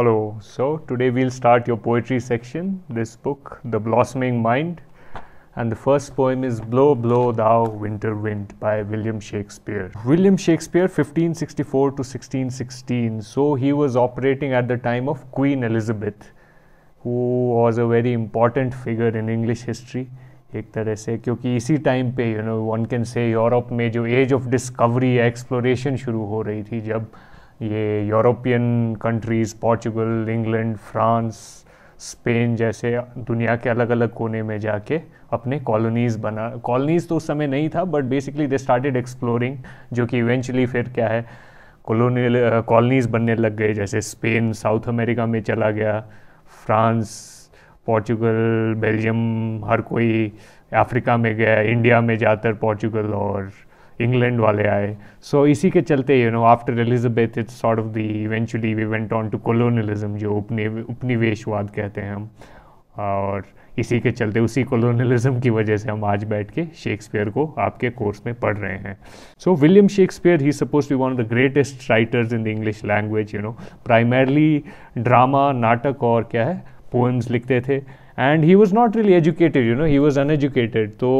Hello, so today we'll start your poetry section, this book, The Blossoming Mind, and the first poem is Blow, Blow, Thou Winter Wind by William Shakespeare. William Shakespeare, 1564 to 1616, so he was operating at the time of Queen Elizabeth, who was a very important figure in English history. एक तरह से क्योंकि इसी time पे you know one can say Europe में जो as of discovery exploration शुरू हो रही थी जब uh, ये European countries Portugal England France Spain जैसे दुनिया के अलग अलग कोने में जाके अपने कॉलोनीज़ बना कॉलोनीज़ तो उस समय नहीं था but basically they started exploring जो कि इवेंचुअली फिर क्या है कॉलोनियल कॉलोनीज़ बनने लग गए जैसे स्पेन साउथ अमेरिका में चला गया फ्रांस पॉर्चुगल बेल्जियम हर कोई अफ्रीका में गया इंडिया में ज़्यादातर पॉर्चुगल और इंग्लैंड वाले आए सो so, इसी के चलते you know after Elizabeth it's sort of the eventually we went on to colonialism जो उपनि उपनिवेशवाद कहते हैं हम और इसी के चलते उसी कॉलोनलिज्म की वजह से हम आज बैठ के शेक्सपियर को आपके कोर्स में पढ़ रहे हैं so William Shakespeare he supposed to one of the greatest writers in the English language you know primarily drama नाटक और क्या है पोएम्स लिखते थे and he was not really educated you know he was uneducated तो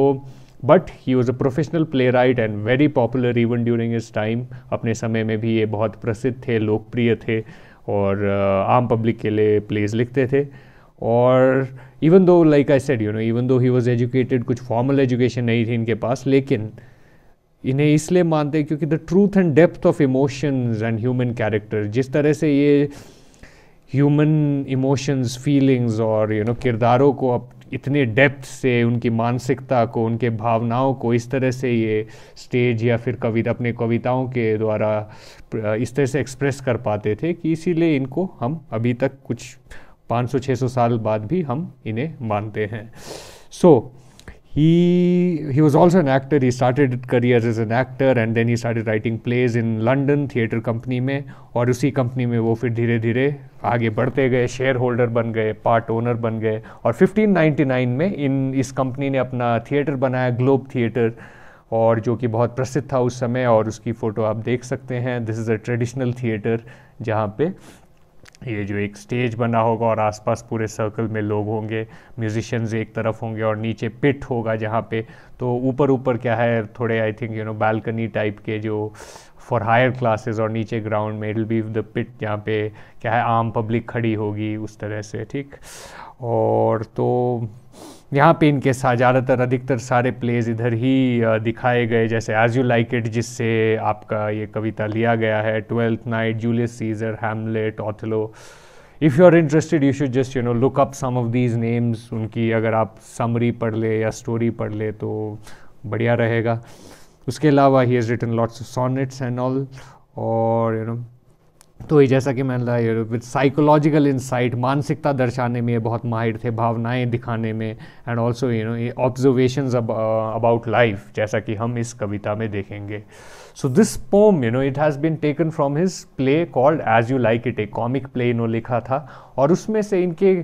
but he was a professional playwright and very popular even during इस time अपने समय में भी ये बहुत प्रसिद्ध थे लोकप्रिय थे और आम पब्लिक के लिए प्लेज लिखते थे और even though like I said you know even though he was educated कुछ फॉर्मल एजुकेशन नहीं थी इनके पास लेकिन इन्हें इसलिए मानते क्योंकि the truth and depth of emotions and human character जिस तरह से ये ह्यूमन इमोशंस फीलिंग्स और यू you नो know, किरदारों को अप इतने डेप्थ से उनकी मानसिकता को उनके भावनाओं को इस तरह से ये स्टेज या फिर कवि अपने कविताओं के द्वारा इस तरह से एक्सप्रेस कर पाते थे कि इसीलिए इनको हम अभी तक कुछ 500-600 साल बाद भी हम इन्हें मानते हैं so so, he he was also an actor he started career as an actor and then he started writing plays in london theatre company में और उसी कंपनी में वो फिर धीरे धीरे आगे बढ़ते गए शेयर होल्डर बन गए पार्ट ओनर बन गए और 1599 में इन इस कंपनी ने अपना थिएटर बनाया ग्लोब थिएटर और जो कि बहुत प्रसिद्ध था उस समय और उसकी फ़ोटो आप देख सकते हैं this is a traditional theatre जहाँ पे ये जो एक स्टेज बना होगा और आसपास पूरे सर्कल में लोग होंगे म्यूजिशियंस एक तरफ होंगे और नीचे पिट होगा जहाँ पे तो ऊपर ऊपर क्या है थोड़े I think you know balcony type के जो फॉर हायर क्लासेस और नीचे ग्राउंड में इट बी द पिट जहाँ पे क्या है आम पब्लिक खड़ी होगी उस तरह से ठीक और तो यहाँ पे इनके ज़्यादातर अधिकतर सारे प्लेज इधर ही दिखाए गए जैसे एज यू लाइक इट जिससे आपका ये कविता लिया गया है Twelfth Night Julius Caesar Hamlet Othello if you are interested you should just you know look up some of these names उनकी अगर आप समरी पढ़ ले या स्टोरी पढ़ ले तो बढ़िया रहेगा उसके अलावा he is written lots of sonnets and all और यू नो तो ये जैसा कि मैंने लाइ विद साइकोलॉजिकल इंसाइट मानसिकता दर्शाने में ये बहुत माहिर थे भावनाएं दिखाने में एंड ऑल्सो यू नो ये ऑब्जर्वेशन अबाउट लाइफ जैसा कि हम इस कविता में देखेंगे so this poem you know it has been taken from his play called As You Like It a comic play इन्होंने लिखा था और उसमें से इनके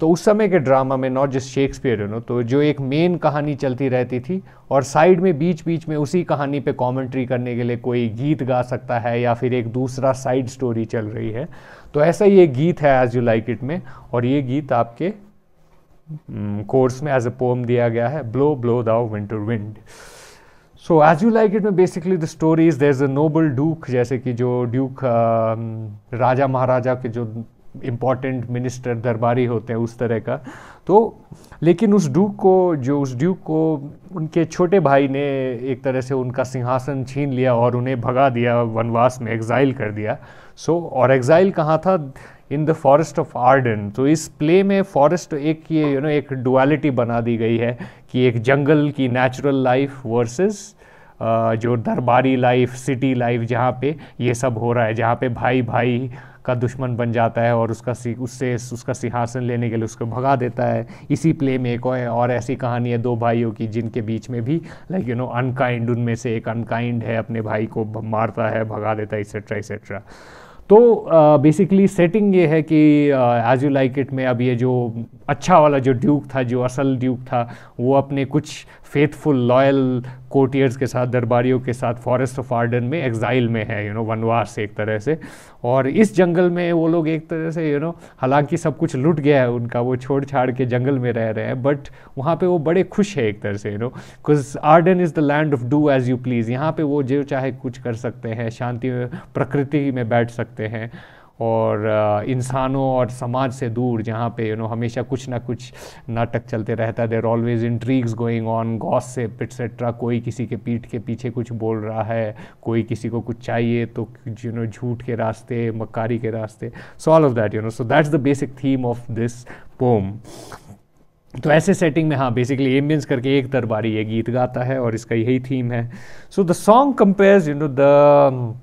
तो उस समय के ड्रामा में not just Shakespeare you know तो जो एक मेन कहानी चलती रहती थी और साइड में बीच बीच में उसी कहानी पे कमेंट्री करने के लिए कोई गीत गा सकता है या फिर एक दूसरा साइड स्टोरी चल रही है तो ऐसा ही एक गीत है एज यू लाइक इट में और ये गीत आपके कोर्स हम्म, में एज अ पोम दिया गया है blow blow thou winter wind so As You Like It में basically the story is there is a noble duke जैसे कि जो ड्यूक राजा महाराजा के जो इम्पॉर्टेंट मिनिस्टर दरबारी होते हैं उस तरह का तो लेकिन उस ड्यूक को जो उस ड्यूक को उनके छोटे भाई ने एक तरह से उनका सिंहासन छीन लिया और उन्हें भगा दिया वनवास में एग्ज़ाइल कर दिया सो so, और एग्ज़ाइल कहाँ था in the forest of Arden तो इस प्ले में फॉरेस्ट एक ये यू नो एक डुअलिटी बना दी गई है कि एक जंगल की नेचुरल लाइफ वर्सेस जो दरबारी लाइफ सिटी लाइफ जहाँ पे ये सब हो रहा है जहाँ पे भाई भाई का दुश्मन बन जाता है और उसका सी उससे उसका सिंहासन लेने के लिए उसको भगा देता है इसी प्ले में एक और ऐसी कहानी है दो भाइयों की जिनके बीच में भी लाइक यू नो अनकाइंड उनमें से एक अनकाइंड है अपने भाई को मारता है भगा देता है एक्सेट्रा एक्सेट्रा तो बेसिकली uh, सेटिंग ये है कि एज यू लाइक इट में अब ये जो अच्छा वाला जो ड्यूक था जो असल ड्यूक था वो अपने कुछ फेथफुल लॉयल कोटियर्स के साथ दरबारियों के साथ फॉरेस्ट ऑफ आर्डन में एग्जाइल में है यू नो वनवास एक तरह से और इस जंगल में वो लोग एक तरह से यू नो हालांकि सब कुछ लुट गया है उनका वो छोड़ छाड़ के जंगल में रह रहे हैं बट वहाँ पे वो बड़े खुश है एक तरह से you know because Arden is the land of do as you please यहाँ पे वो जो चाहे कुछ कर सकते हैं शांति में प्रकृति में बैठ सकते हैं और इंसानों और समाज से दूर जहाँ पे यू नो हमेशा कुछ ना कुछ नाटक चलते रहता है there always intrigues going on goss gossip etcetera कोई किसी के पीठ के पीछे कुछ बोल रहा है कोई किसी को कुछ चाहिए तो यू नो झूठ के रास्ते मक्कारी के रास्ते so all of that you know so that's the basic theme of this poem तो ऐसे सेटिंग में हाँ बेसिकली एम्बियंस करके एक दरबारी ये गीत गाता है और इसका यही थीम है so the song compares you know the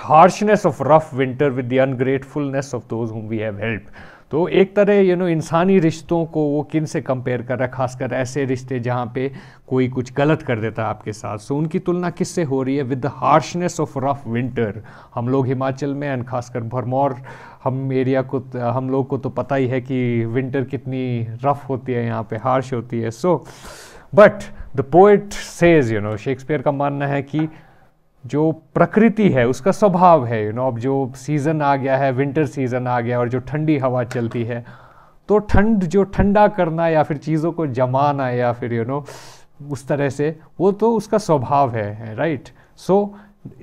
harshness of rough winter with the ungratefulness of those whom we have help तो एक तरह यू नो इंसानी रिश्तों को वो किन से कंपेयर कर रहा है खासकर ऐसे रिश्ते जहाँ पे कोई कुछ गलत कर देता है आपके साथ सो so, उनकी तुलना किससे हो रही है with the harshness of rough winter हम लोग हिमाचल में एंड खासकर भरमौर हम एरिया को हम लोग को तो पता ही है कि विंटर कितनी रफ होती है यहाँ पे हार्श होती है so but the poet says you know Shakespeare का मानना है कि जो प्रकृति है उसका स्वभाव है यू you नो know, अब जो सीज़न आ गया है विंटर सीज़न आ गया और जो ठंडी हवा चलती है तो ठंड जो ठंडा करना या फिर चीज़ों को जमाना या फिर यू you नो know, उस तरह से वो तो उसका स्वभाव है right so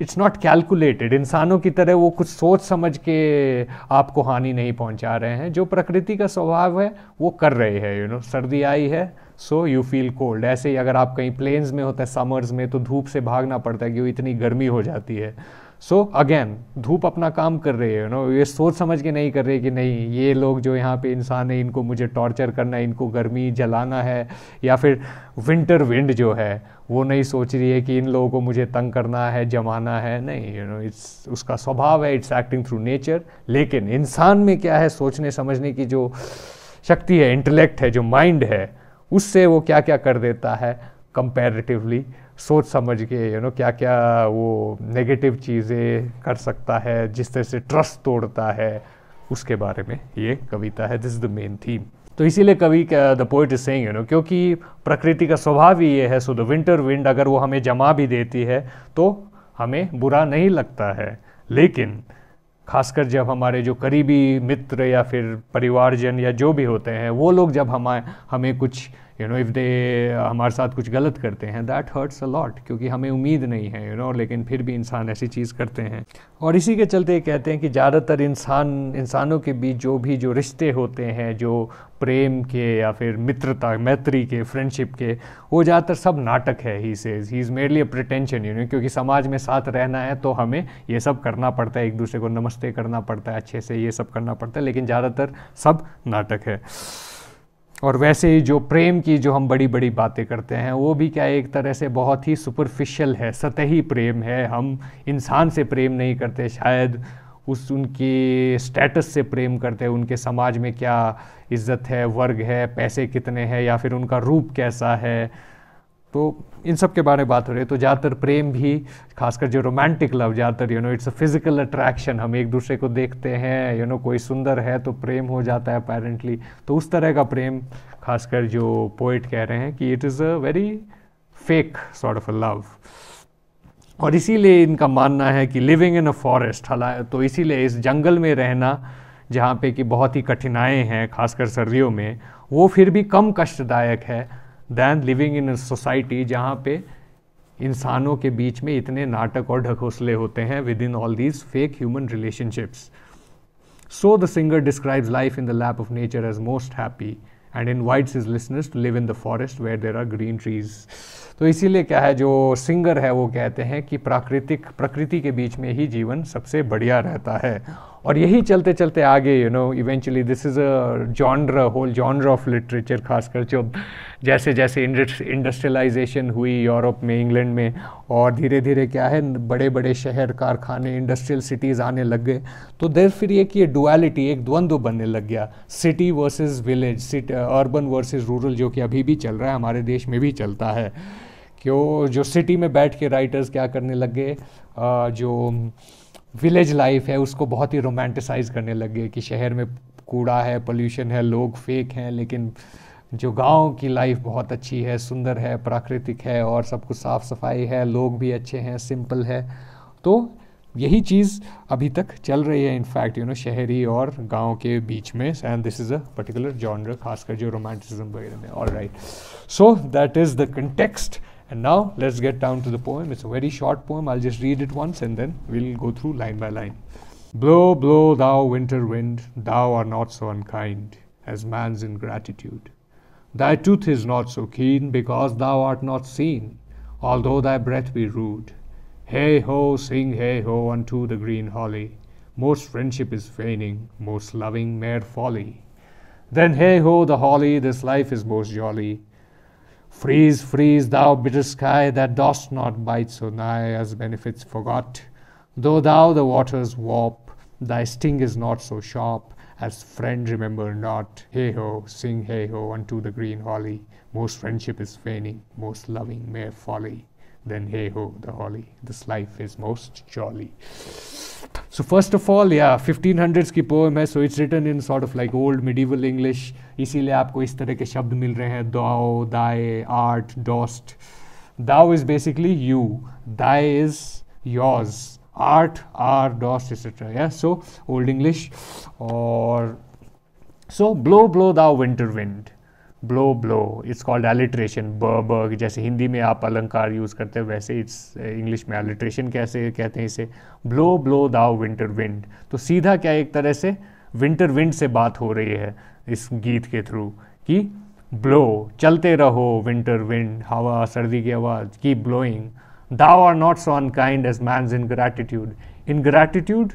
it's not calculated इंसानों की तरह वो कुछ सोच समझ के आपको हानि नहीं पहुंचा रहे हैं जो प्रकृति का स्वभाव है वो कर रहे हैं यू नो सर्दी आई है सो यू फील कोल्ड ऐसे ही अगर आप कहीं प्लेन्स में होते हैं समर्स में तो धूप से भागना पड़ता है क्योंकि इतनी गर्मी हो जाती है सो अगेन धूप अपना काम कर रही है यू नो ये सोच समझ के नहीं कर रही कि नहीं ये लोग जो यहाँ पे इंसान है इनको मुझे टॉर्चर करना है इनको गर्मी जलाना है या फिर विंटर विंड जो है वो नहीं सोच रही है कि इन लोगों को मुझे तंग करना है जमाना है नहीं यू नो इट्स उसका स्वभाव है इट्स एक्टिंग थ्रू नेचर लेकिन इंसान में क्या है सोचने समझने की जो शक्ति है इंटेलेक्ट है जो माइंड है उससे वो क्या क्या कर देता है कंपेरेटिवली सोच समझ के यू नो क्या क्या वो नेगेटिव चीज़ें कर सकता है जिस तरह से ट्रस्ट तोड़ता है उसके बारे में ये कविता है this is the main theme तो इसीलिए कवि the poet is saying you know क्योंकि प्रकृति का स्वभाव ही ये है सो द विंटर विंड अगर वो हमें जमा भी देती है तो हमें बुरा नहीं लगता है लेकिन खासकर जब हमारे जो करीबी मित्र या फिर परिवारजन या जो भी होते हैं वो लोग जब हमारे हमें कुछ यू नो इफ़ दे हमारे साथ कुछ गलत करते हैं दैट हर्ट्स अ लॉट क्योंकि हमें उम्मीद नहीं है यू you नो know, लेकिन फिर भी इंसान ऐसी चीज़ करते हैं और इसी के चलते कहते हैं कि ज़्यादातर इंसान इंसानों के बीच जो भी जो रिश्ते होते हैं जो प्रेम के या फिर मित्रता मैत्री के फ्रेंडशिप के वो ज़्यादातर सब नाटक है he says he is merely a pretension you know क्योंकि समाज में साथ रहना है तो हमें ये सब करना पड़ता है एक दूसरे को नमस्ते करना पड़ता है अच्छे से ये सब करना पड़ता है लेकिन ज़्यादातर सब नाटक है और वैसे ही जो प्रेम की जो हम बड़ी बड़ी बातें करते हैं वो भी क्या एक तरह से बहुत ही सुपरफिशियल है सतही प्रेम है हम इंसान से प्रेम नहीं करते शायद उस उनके स्टेटस से प्रेम करते हैं उनके समाज में क्या इज्जत है वर्ग है पैसे कितने हैं या फिर उनका रूप कैसा है तो इन सब के बारे में बात हो रही है तो ज़्यादातर प्रेम भी खासकर जो रोमांटिक लव ज़्यादातर you know it's a physical attraction हम एक दूसरे को देखते हैं यू नो कोई सुंदर है तो प्रेम हो जाता है अपेरेंटली तो उस तरह का प्रेम खासकर जो पोइट कह रहे हैं कि it is a very fake sort of a love और इसीलिए इनका मानना है कि लिविंग इन अ फॉरेस्ट हला तो इसीलिए इस जंगल में रहना जहाँ पे कि बहुत ही कठिनाएं हैं खासकर सर्दियों में वो फिर भी कम कष्टदायक है दैन लिविंग इन सोसाइटी जहाँ पे इंसानों के बीच में इतने नाटक और ढकोसले होते हैं with in all these fake human relationships so the singer describes life in the lap of nature as most happy and invites his listeners to live in the forest where there are green trees तो इसीलिए क्या है जो singer है वो कहते हैं कि प्राकृतिक प्रकृति के बीच में ही जीवन सबसे बढ़िया रहता है और यही चलते चलते आगे you know eventually this is a genre whole genre of literature खासकर जो जैसे जैसे इंडस्ट्रियलाइजेशन हुई यूरोप में इंग्लैंड में और धीरे धीरे क्या है बड़े बड़े शहर कारखाने इंडस्ट्रियल सिटीज़ आने लग गए तो देर फिर एक ये डुअलिटी एक द्वंद्व बनने लग गया city versus village cit urban versus rural जो कि अभी भी चल रहा है हमारे देश में भी चलता है क्यों जो सिटी में बैठ के राइटर्स क्या करने लग गए जो विलेज लाइफ है उसको बहुत ही रोमांटिसाइज करने लग गए कि शहर में कूड़ा है पोल्यूशन है लोग फेक हैं लेकिन जो गांव की लाइफ बहुत अच्छी है सुंदर है प्राकृतिक है और सब कुछ साफ़ सफाई है लोग भी अच्छे हैं सिंपल है तो यही चीज़ अभी तक चल रही है इनफैक्ट यू नो शहरी और गांव के बीच में and this is a particular genre खासकर जो रोमांटिसिज्म वगैरह में all right so that is the context And now let's get down to the poem. It's a very short poem. I'll just read it once and then we'll go through line by line. Blow, blow, thou winter wind, thou art not so unkind as man's ingratitude. Thy tooth is not so keen because thou art not seen, although thy breath be rude. Hey ho, sing hey ho unto the green holly. Most friendship is feigning, most loving mere folly. Then hey ho, the holly, this life is most jolly Freeze, freeze, thou bitter sky that dost not bite so nigh as benefits forgot. Though thou the waters warp, thy sting is not so sharp as friend remember not. Hey ho, sing hey ho unto the green holly. Most friendship is feigning, most loving mere folly then hey ho, the holly, this life is most jolly. So first of all, yeah, 1500s ki poem hai, so it's written in sort of like old medieval English. इसीलिए आपको इस तरह के शब्द मिल रहे हैं, दाओ, दाए, art, dost. Thou is basically you, thy is yours, art, are, dost, etc. Yeah, so old English or so blow, blow, thou winter wind. Blow blow it's called alliteration b b जैसे हिंदी में आप अलंकार use करते हैं वैसे it's English uh, में alliteration कैसे कहते हैं इसे blow blow thou winter wind तो सीधा क्या एक तरह से विंटर विंड से बात हो रही है इस गीत के थ्रू कि ब्लो चलते रहो विंटर विंड हवा सर्दी की आवाज़ की blowing thou are not so unkind kind as man's ingratitude ingratitude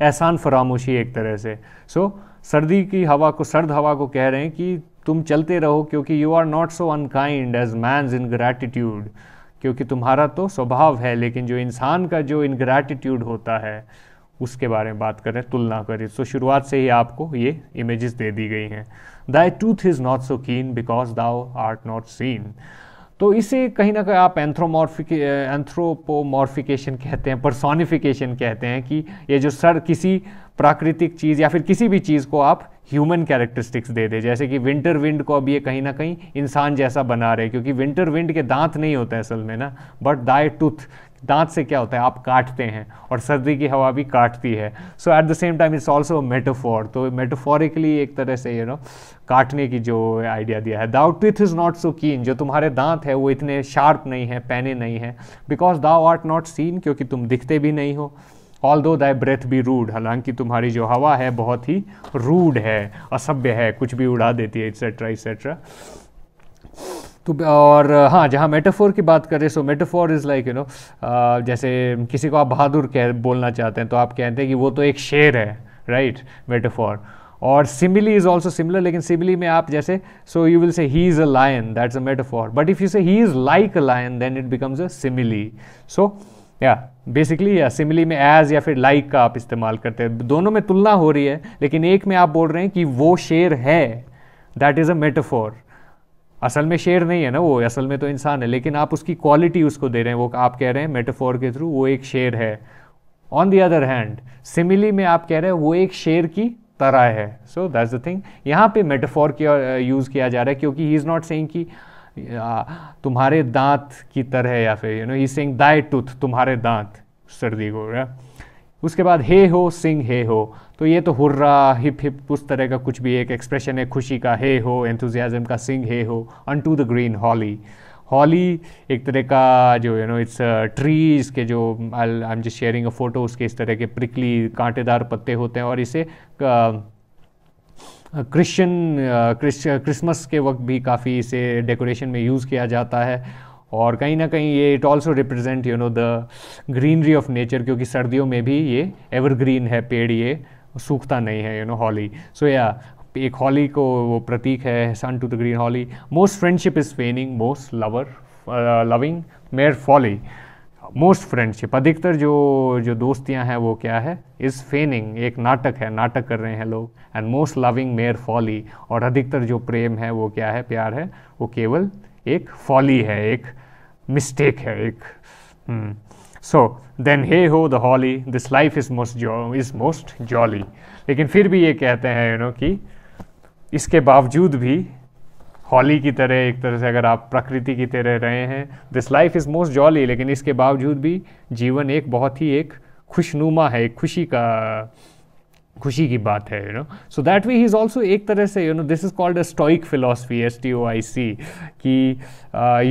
एहसान फरामोशी एक तरह से सो so, सर्दी की हवा को सर्द हवा को कह रहे हैं कि तुम चलते रहो क्योंकि you are not so unkind as man's ingratitude क्योंकि तुम्हारा तो स्वभाव है लेकिन जो इंसान का जो इनग्रैटिट्यूड होता है उसके बारे में बात करें तुलना करें सो so, शुरुआत से ही आपको ये इमेजेस दे दी गई हैं thy tooth is not so keen because दाओ आर्ट नॉट सीन तो इसे कहीं ना कहीं आप एंथ्रोमॉर्फिक एंथ्रोपोमोरफिकेशन कहते हैं परसोनिफिकेशन कहते हैं कि ये जो सर किसी प्राकृतिक चीज़ या फिर किसी भी चीज़ को आप ह्यूमन कैरेक्टरिस्टिक्स दे दे जैसे कि विंटर विंड को अब ये कहीं ना कहीं इंसान जैसा बना रहे क्योंकि विंटर विंड के दांत नहीं होते हैं असल में ना बट दाए टूथ दांत से क्या होता है आप काटते हैं और सर्दी की हवा भी काटती है so at the same time it's also metaphor तो मेटोफॉरिकली एक तरह से यू you नो know, काटने की जो आइडिया दिया है thou tooth is not so keen जो तुम्हारे दांत है वो इतने शार्प नहीं है पहने नहीं है because thou art not seen क्योंकि तुम दिखते भी नहीं हो ऑल दो दाई ब्रेथ भी रूड हालांकि तुम्हारी जो हवा है बहुत ही रूड है असभ्य है कुछ भी उड़ा देती है एक्सेट्रा एक्सेट्रा तो और हाँ जहाँ मेटाफोर की बात करें so metaphor is like you know जैसे किसी को आप बहादुर कह बोलना चाहते हैं तो आप कहते हैं कि वो तो एक शेर है राइट right? मेटाफोर और सिमिली इज़ ऑल्सो सिमिलर लेकिन सिमिली में आप जैसे so you will say he is a lion that's a metaphor but if you say he is like a lion then it becomes a simile so या basically या simile में as या फिर like like का आप इस्तेमाल करते हैं दोनों में तुलना हो रही है लेकिन एक में आप बोल रहे हैं कि वो शेर है दैट इज़ अ मेटाफोर असल में शेर नहीं है ना वो असल में तो इंसान है लेकिन आप उसकी क्वालिटी उसको दे रहे हैं वो आप कह रहे हैं मेटाफोर के थ्रू वो एक शेर है on the other hand simile में आप कह रहे हैं वो एक शेर की तरह है सो दैट्स द थिंग यहाँ पे मेटाफोर किया यूज़ uh, किया जा रहा है क्योंकि ही इज़ नॉट सेइंग कि तुम्हारे दांत की तरह या फिर you know he sing thy tooth तुम्हारे दांत सर्दी को या? उसके बाद हे हो सिंग हे हो तो ये तो हुर्रा हिप हिप उस तरह का कुछ भी एक एक्सप्रेशन है खुशी का हे हो एंथुजियाजम का sing heigh ho unto the green holly holly एक तरह का जो यू नो इट्स ट्रीज़ के जो I am just sharing a photo उसके इस तरह के प्रिकली कांटेदार पत्ते होते हैं और इसे uh, क्रिश्चियन क्रिसमस के वक्त भी काफ़ी इसे डेकोरेशन में यूज़ किया जाता है और कहीं ना कहीं ये it also represent you know the greenery of nature क्योंकि सर्दियों में भी ये एवरग्रीन है पेड़ ये सूखता नहीं है यू नो हॉली सो या एक हॉली को वो प्रतीक है unto the green holly most friendship is feigning most lover loving mere folly most friendship अधिकतर जो जो दोस्तियां हैं वो क्या है इस फेनिंग एक नाटक है नाटक कर रहे हैं लोग and most loving mere folly और अधिकतर जो प्रेम है वो क्या है प्यार है वो केवल एक फॉली है एक मिस्टेक है एक सो then heigh ho the holly this life is most is most jolly लेकिन फिर भी ये कहते हैं यू नो कि इसके बावजूद भी हॉली की तरह एक तरह से अगर आप प्रकृति की तरह रहे हैं this life is most jolly लेकिन इसके बावजूद भी जीवन एक बहुत ही एक खुशनुमा है एक खुशी का खुशी की बात है you know so that way he is also एक तरह से you know this is called a stoic philosophy S T O I C कि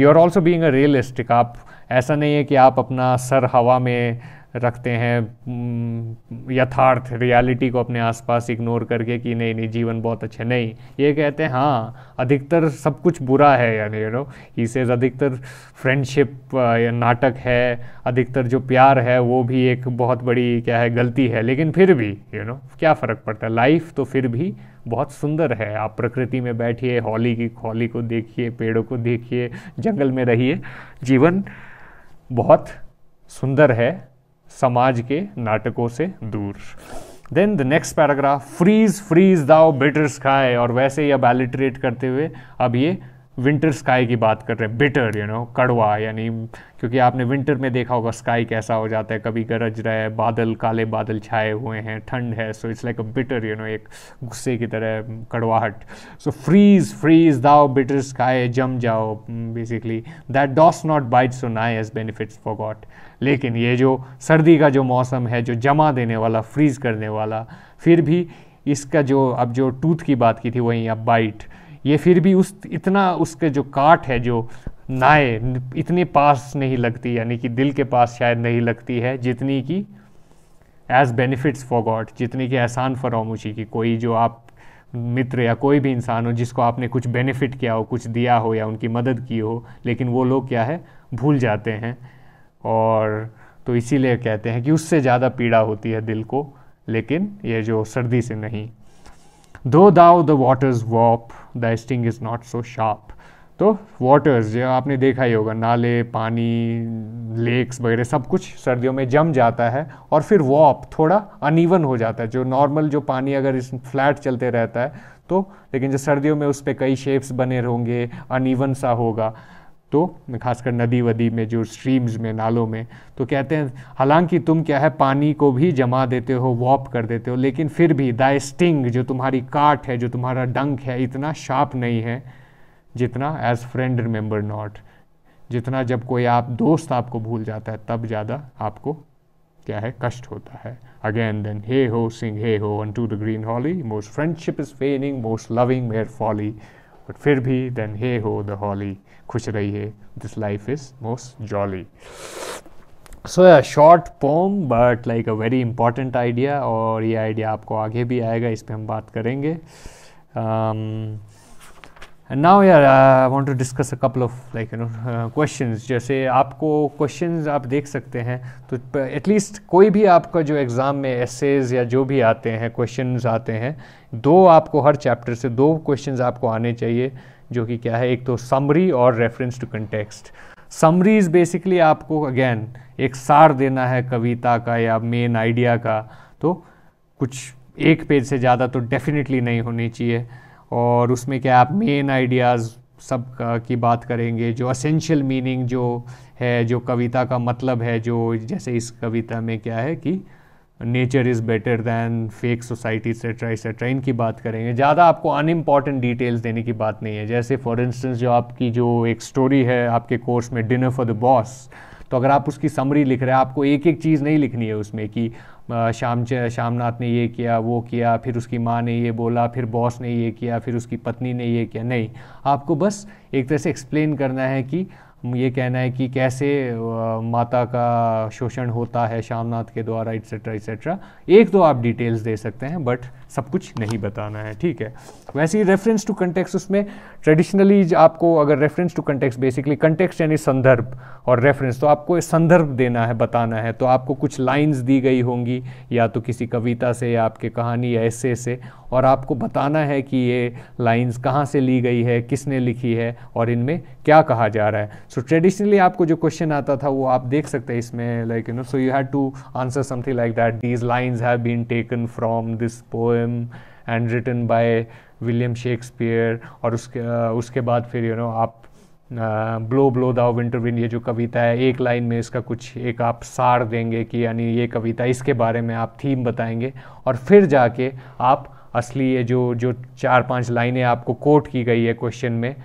you are also being a realistic आप ऐसा नहीं है कि आप अपना सर हवा में रखते हैं यथार्थ रियलिटी को अपने आसपास इग्नोर करके कि नहीं नहीं जीवन बहुत अच्छा नहीं ये कहते हैं हाँ अधिकतर सब कुछ बुरा है यानी यू नो इसे अधिकतर फ्रेंडशिप या नाटक है अधिकतर जो प्यार है वो भी एक बहुत बड़ी क्या है गलती है लेकिन फिर भी यू नो क्या फ़र्क पड़ता है लाइफ तो फिर भी बहुत सुंदर है आप प्रकृति में बैठिए हॉली की हॉली को देखिए पेड़ों को देखिए जंगल में रहिए जीवन बहुत सुंदर है समाज के नाटकों से दूर then the next paragraph freeze freeze thou bitter sky और वैसे ही अब एलिट्रेट करते हुए अब ये विंटर स्काई की बात कर रहे हैं बिटर यू नो कड़वा यानी क्योंकि आपने विंटर में देखा होगा स्काई कैसा हो जाता है कभी गरज रहा है बादल काले बादल छाए हुए हैं ठंड है so it's like a bitter you know एक गुस्से की तरह कड़वाहट so freeze freeze thou bitter sky जम जाओ basically that doth not bite so nigh as benefits for got लेकिन ये जो सर्दी का जो मौसम है जो जमा देने वाला फ्रीज़ करने वाला फिर भी इसका जो अब जो टूथ की बात की थी वहीं अब बाइट ये फिर भी उस इतना उसके जो काट है जो नाए इतने पास नहीं लगती यानी कि दिल के पास शायद नहीं लगती है जितनी कि एज बेनिफिट्स फॉर गॉड जितनी कि एहसान फरामोशी की कोई जो आप मित्र या कोई भी इंसान हो जिसको आपने कुछ बेनिफिट किया हो कुछ दिया हो या उनकी मदद की हो लेकिन वो लोग क्या है भूल जाते हैं और तो इसीलिए कहते हैं कि उससे ज़्यादा पीड़ा होती है दिल को लेकिन ये जो सर्दी से नहीं though thou the waters warp the sting is not so sharp तो वाटर्स जो आपने देखा ही होगा नाले पानी लेक्स वगैरह सब कुछ सर्दियों में जम जाता है और फिर वॉप थोड़ा अनइवन हो जाता है जो नॉर्मल जो पानी अगर इस फ्लैट चलते रहता है तो लेकिन जो सर्दियों में उस पर कई शेप्स बने होंगे अनइवन सा होगा तो खासकर नदी वदी में जो स्ट्रीम्स में नालों में तो कहते हैं हालांकि तुम क्या है पानी को भी जमा देते हो वॉप कर देते हो लेकिन फिर भी दाय स्टिंग जो तुम्हारी काट है जो तुम्हारा डंक है इतना शार्प नहीं है जितना एज फ्रेंड रिमेंबर नॉट जितना जब कोई आप दोस्त आपको भूल जाता है तब ज़्यादा आपको क्या है कष्ट होता है अगेन देन हे हो sing heigh ho to the green holly most friendship is feigning most loving mere folly but फिर भी then heigh ho the holly खुश रहिए this life is most jolly so a short poem but like a very important idea और ये idea आपको आगे भी आएगा इस पर हम बात करेंगे um, एंड नाउ यार I want to discuss a couple of like you know questions जैसे आपको क्वेश्चंस आप देख सकते हैं तो एटलीस्ट कोई भी आपका जो एग्ज़ाम में एसेज या जो भी आते हैं क्वेश्चंस आते हैं दो आपको हर चैप्टर से दो क्वेश्चंस आपको आने चाहिए जो कि क्या है एक तो समरी और reference to context is basically आपको अगेन एक सार देना है कविता का या मेन आइडिया का तो कुछ एक पेज से ज़्यादा तो डेफिनेटली नहीं होनी चाहिए और उसमें क्या आप मेन आइडियाज़ सब की बात करेंगे जो असेंशियल मीनिंग जो है जो कविता का मतलब है जो जैसे इस कविता में क्या है कि nature is better than fake society etcetera etcetera इनकी बात करेंगे ज़्यादा आपको अनइम्पॉर्टेंट डिटेल्स देने की बात नहीं है जैसे फॉर इंस्टेंस जो आपकी जो एक स्टोरी है आपके कोर्स में डिनर फॉर द बॉस तो अगर आप उसकी समरी लिख रहे हैं आपको एक एक चीज़ नहीं लिखनी है उसमें कि शाम श्यामनाथ ने ये किया वो किया फिर उसकी माँ ने ये बोला फिर बॉस ने ये किया फिर उसकी पत्नी ने ये किया नहीं आपको बस एक तरह से एक्सप्लेन करना है कि ये कहना है कि कैसे माता का शोषण होता है श्यामनाथ के द्वारा एट्सेट्रा एट्सेट्रा एक दो तो आप डिटेल्स दे सकते हैं बट सब कुछ नहीं बताना है ठीक है वैसे ही रेफरेंस टू कंटेक्स उसमें ट्रेडिशनली आपको अगर reference to context basically context यानी संदर्भ और रेफरेंस तो आपको संदर्भ देना है बताना है तो आपको कुछ लाइन्स दी गई होंगी या तो किसी कविता से या आपके कहानी या ऐसे से और आपको बताना है कि ये लाइंस कहाँ से ली गई है किसने लिखी है और इनमें क्या कहा जा रहा है सो so, ट्रेडिशनली आपको जो क्वेश्चन आता था वो आप देख सकते हैं इसमें like you know so you had to answer something like that these lines have been taken from this poem and written by William Shakespeare और उसके uh, उसके बाद फिर यू you नो know, आप blow blow thou winter wind ये जो कविता है एक लाइन में इसका कुछ एक आप सार देंगे कि यानी ये कविता इसके बारे में आप थीम बताएंगे और फिर जाके आप असली ये जो जो चार पांच लाइनें आपको कोट की गई है क्वेश्चन में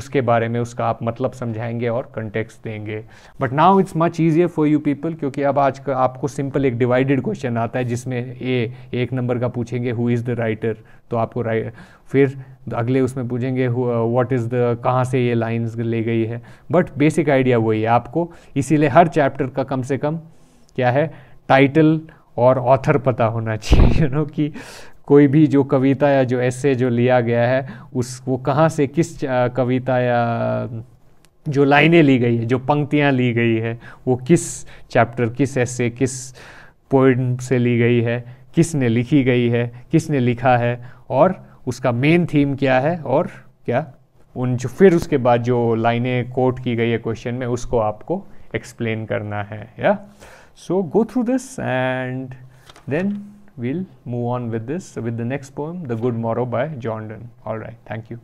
उसके बारे में उसका आप मतलब समझाएंगे और कंटेक्स देंगे but now it's much easier for you people क्योंकि अब आज का आपको सिंपल एक डिवाइडेड क्वेश्चन आता है जिसमें ए एक नंबर का पूछेंगे हु इज़ द राइटर तो आपको राइट फिर अगले उसमें पूछेंगे व्हाट इज़ द कहाँ से ये लाइंस ले गई है बट बेसिक आइडिया वही है आपको इसीलिए हर चैप्टर का कम से कम क्या है टाइटल और ऑथर पता होना चाहिए यू नो कि कोई भी जो कविता या जो ऐसे जो लिया गया है उस वो कहाँ से किस कविता या जो लाइनें ली गई है जो पंक्तियाँ ली गई है वो किस चैप्टर किस ऐसे किस पोइम से ली गई है किसने लिखी गई है किसने लिखा है और उसका मेन थीम क्या है और क्या उन जो फिर उसके बाद जो लाइनें कोट की गई है क्वेश्चन में उसको आपको एक्सप्लेन करना है या so go through this and then we'll move on with this with the next poem, The Good Morrow by John Donne. All right. Thank you.